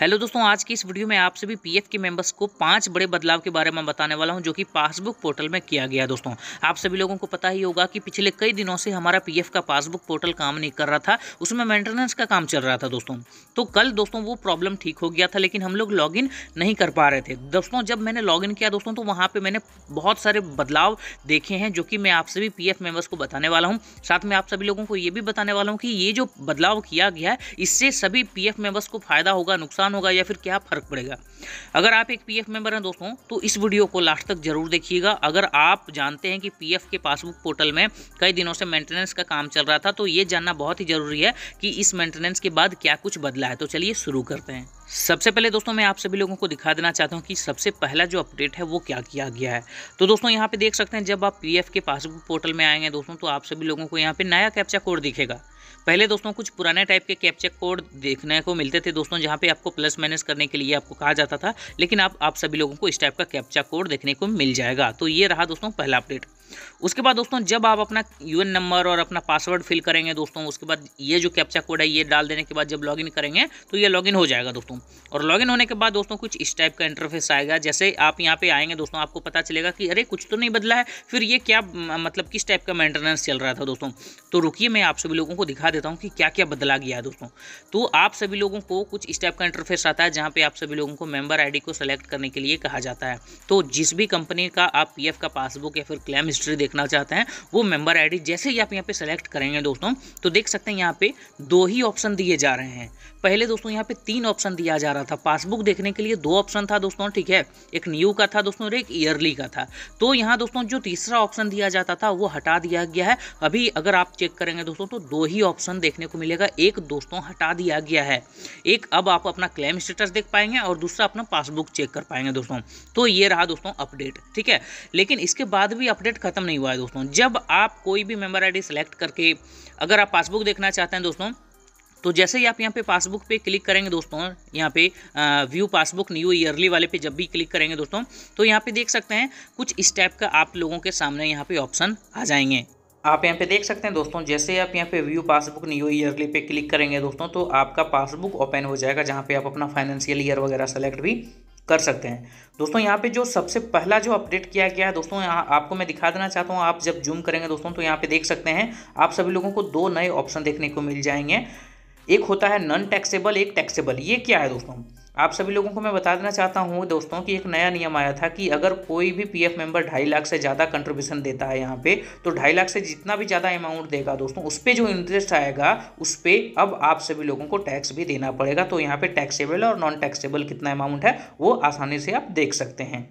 hello दोस्तों आज की इस वीडियो में आप सभी पीएफ के मेंबर्स को पांच बड़े बदलाव के बारे में बताने वाला हूं जो कि पासबुक पोर्टल में किया गया दोस्तों आप सभी लोगों को पता ही होगा कि पिछले कई दिनों से हमारा पीएफ का पासबुक पोर्टल काम नहीं कर रहा था उसमें मेंटेनेंस का काम चल रहा था दोस्तों तो कल दोस्तों वो प्रॉब्लम ठीक हो गया था लेकिन हम लोग लॉग नहीं कर पा रहे थे दोस्तों जब मैंने लॉग किया दोस्तों तो वहाँ पर मैंने बहुत सारे बदलाव देखे हैं जो कि मैं आप सभी पी मेंबर्स को बताने वाला हूँ साथ में आप सभी लोगों को ये भी बताने वाला हूँ कि ये जो बदलाव किया गया है इससे सभी पी मेंबर्स को फायदा होगा नुकसान नुकसान होगा या फिर क्या फ़र्क पड़ेगा अगर आप एक पीएफ मेंबर हैं दोस्तों तो इस वीडियो को लास्ट तक जरूर देखिएगा अगर आप जानते हैं कि पीएफ के पासबुक पोर्टल में कई दिनों से मेंटेनेंस का काम चल रहा था तो ये जानना बहुत ही ज़रूरी है कि इस मेंटेनेंस के बाद क्या कुछ बदला है तो चलिए शुरू करते हैं सबसे पहले दोस्तों मैं आप सभी लोगों को दिखा देना चाहता हूं कि सबसे पहला जो अपडेट है वो क्या किया गया है तो दोस्तों यहां पे देख सकते हैं जब आप पीएफ के पासबुक पोर्टल में आएंगे दोस्तों तो आप सभी लोगों को यहां पे नया कैप्चा कोड दिखेगा पहले दोस्तों कुछ पुराने टाइप के कैप्चा कोड देखने को मिलते थे दोस्तों जहाँ पे आपको प्लस माइनस करने के लिए आपको कहा जाता था लेकिन आप, आप सभी लोगों को इस टाइप का कैप्चा कोड देखने को मिल जाएगा तो ये रहा दोस्तों पहला अपडेट उसके बाद दोस्तों जब आप अपना यू नंबर और अपना पासवर्ड फिल करेंगे दोस्तों उसके बाद ये जो कैप्चा कोड है ये डाल देने के बाद जब लॉगिन करेंगे तो ये लॉगिन हो जाएगा दोस्तों और लॉगिन होने के बाद दोस्तों कुछ इस टाइप का इंटरफेस आएगा जैसे आप यहाँ पे आएंगे दोस्तों आपको पता चलेगा कि अरे कुछ तो नहीं बदला है फिर ये क्या मतलब किस टाइप का मेंटेनेंस चल रहा था दोस्तों तो रुकिए मैं आप सभी लोगों को दिखा देता हूँ कि क्या क्या बदला गया है दोस्तों तो आप सभी लोगों को कुछ इस टाइप का इंटरफेस आता है जहाँ पर आप सभी लोगों को मेम्बर आई को सेलेक्ट करने के लिए कहा जाता है तो जिस भी कंपनी का आप पी का पासबुक या फिर क्लेम हिस्ट्री देखना चाहते हैं वो मेंबर आईडी जैसे ही आप यहाँ पे सेलेक्ट करेंगे दोस्तों तो देख सकते हैं यहाँ पे दो ही ऑप्शन दिए जा रहे हैं पहले दोस्तों यहाँ पे तीन ऑप्शन दिया जा रहा था पासबुक देखने के लिए दो ऑप्शन था दोस्तों ठीक है एक न्यू का था दोस्तों और एक ईयरली का था तो यहाँ दोस्तों जो तीसरा ऑप्शन दिया जाता था वो हटा दिया गया है अभी अगर आप चेक करेंगे दोस्तों तो दो ही ऑप्शन देखने को मिलेगा एक दोस्तों हटा दिया गया है एक अब आप अपना क्लेम स्टेटस देख पाएंगे और दूसरा अपना पासबुक चेक कर पाएंगे दोस्तों तो ये रहा दोस्तों अपडेट ठीक है लेकिन इसके बाद भी अपडेट ख़त्म नहीं हुआ है दोस्तों जब आप कोई भी मेंबर आईडी सेलेक्ट करके अगर आप पासबुक देखना चाहते हैं दोस्तों तो जैसे ही आप यहाँ पे पासबुक पे क्लिक करेंगे दोस्तों यहाँ पे व्यू पासबुक न्यू ईयरली वाले पे जब भी क्लिक करेंगे दोस्तों तो यहाँ पे देख सकते हैं कुछ इस टाइप का आप लोगों के सामने यहाँ पे ऑप्शन आ जाएंगे आप यहाँ पे देख सकते हैं दोस्तों जैसे आप यहाँ पे व्यू पासबुक न्यू ईयरली पे क्लिक करेंगे दोस्तों तो आपका पासबुक ओपन हो जाएगा जहाँ पे आप अपना फाइनेंशियल ईयर वगैरह सेलेक्ट भी कर सकते हैं दोस्तों यहाँ पे जो सबसे पहला जो अपडेट किया गया है दोस्तों यहाँ आपको मैं दिखा देना चाहता हूँ आप जब जूम करेंगे दोस्तों तो यहाँ पे देख सकते हैं आप सभी लोगों को दो नए ऑप्शन देखने को मिल जाएंगे एक होता है नॉन टैक्सेबल एक टैक्सेबल ये क्या है दोस्तों आप सभी लोगों को मैं बता देना चाहता हूँ दोस्तों कि एक नया नियम आया था कि अगर कोई भी पीएफ मेंबर ढाई लाख से ज़्यादा कंट्रीब्यूशन देता है यहाँ पे तो ढाई लाख से जितना भी ज़्यादा अमाउंट देगा दोस्तों उस पर जो इंटरेस्ट आएगा उस पर अब आप सभी लोगों को टैक्स भी देना पड़ेगा तो यहाँ पे टैक्सेबल और नॉन टैक्सेबल कितना अमाउंट है वो आसानी से आप देख सकते हैं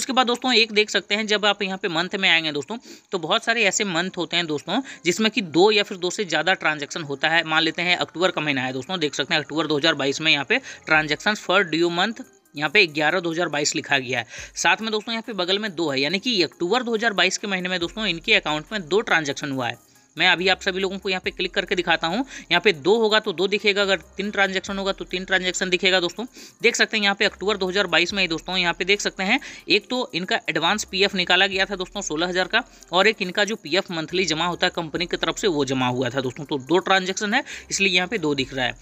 उसके बाद दोस्तों एक देख सकते हैं जब आप यहाँ पे मंथ में आएंगे दोस्तों तो बहुत सारे ऐसे मंथ होते हैं दोस्तों जिसमें कि दो या फिर दो से ज़्यादा ट्रांजेक्शन होता है मान लेते हैं अक्टूबर का महीना है दोस्तों देख सकते हैं अक्टूबर दो में यहाँ पे ट्रांजेक्शन फॉर ड्यू मंथ यहाँ पे 11 2022 लिखा गया है साथ में दोस्तों यहाँ पे बगल में दो है यानी कि अक्टूबर 2022 के महीने में दोस्तों इनके अकाउंट में दो ट्रांजैक्शन हुआ है मैं अभी आप सभी लोगों को यहाँ पे क्लिक करके दिखाता हूँ यहाँ पे दो होगा तो दो दिखेगा अगर तीन ट्रांजेक्शन होगा तो तीन ट्रांजेक्शन दिखेगा दोस्तों देख सकते हैं यहाँ पे अक्टूबर 2022 में ही दोस्तों यहाँ पे देख सकते हैं एक तो इनका एडवांस पीएफ निकाला गया था दोस्तों सोलह हज़ार का और एक इनका जो पी मंथली जमा होता है कंपनी की तरफ से वो जमा हुआ था दोस्तों तो दो ट्रांजेक्शन है इसलिए यहाँ पे दो दिख रहा है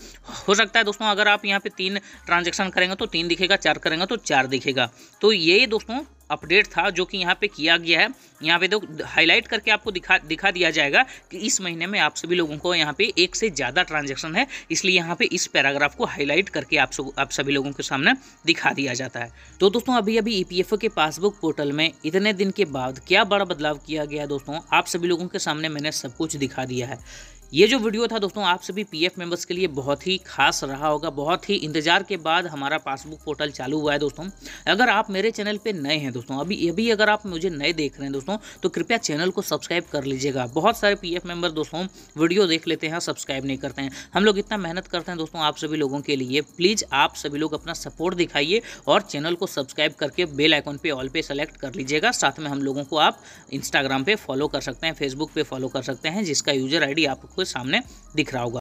हो सकता है दोस्तों अगर आप यहाँ पे तीन ट्रांजेक्शन करेंगे तो तीन दिखेगा चार करेंगे तो चार दिखेगा तो ये दोस्तों अपडेट था जो कि यहाँ पे किया गया है यहाँ पे तो हाईलाइट करके आपको दिखा दिखा दिया जाएगा कि इस महीने में आप सभी लोगों को यहाँ पे एक से ज़्यादा ट्रांजेक्शन है इसलिए यहाँ पे इस पैराग्राफ को हाईलाइट करके आप सब आप सभी लोगों के सामने दिखा दिया जाता है तो दोस्तों अभी अभी ई e के पासबुक पोर्टल में इतने दिन के बाद क्या बड़ा बदलाव किया गया दोस्तों आप सभी लोगों के सामने मैंने सब कुछ दिखा दिया है ये जो वीडियो था दोस्तों आप सभी पीएफ मेंबर्स के लिए बहुत ही खास रहा होगा बहुत ही इंतजार के बाद हमारा पासबुक पोर्टल चालू हुआ है दोस्तों अगर आप मेरे चैनल पे नए हैं दोस्तों अभी अभी अगर आप मुझे नए देख रहे हैं दोस्तों तो कृपया चैनल को सब्सक्राइब कर लीजिएगा बहुत सारे पी मेम्बर दोस्तों वीडियो देख लेते हैं सब्सक्राइब नहीं करते हैं हम लोग इतना मेहनत करते हैं दोस्तों आप सभी लोगों के लिए प्लीज़ आप सभी लोग अपना सपोर्ट दिखाइए और चैनल को सब्सक्राइब करके बेल आइकॉन पे ऑल पे सेलेक्ट कर लीजिएगा साथ में हम लोगों को आप इंस्टाग्राम पे फॉलो कर सकते हैं फेसबुक पे फॉलो कर सकते हैं जिसका यूजर आईडी आपको सामने दिख रहा होगा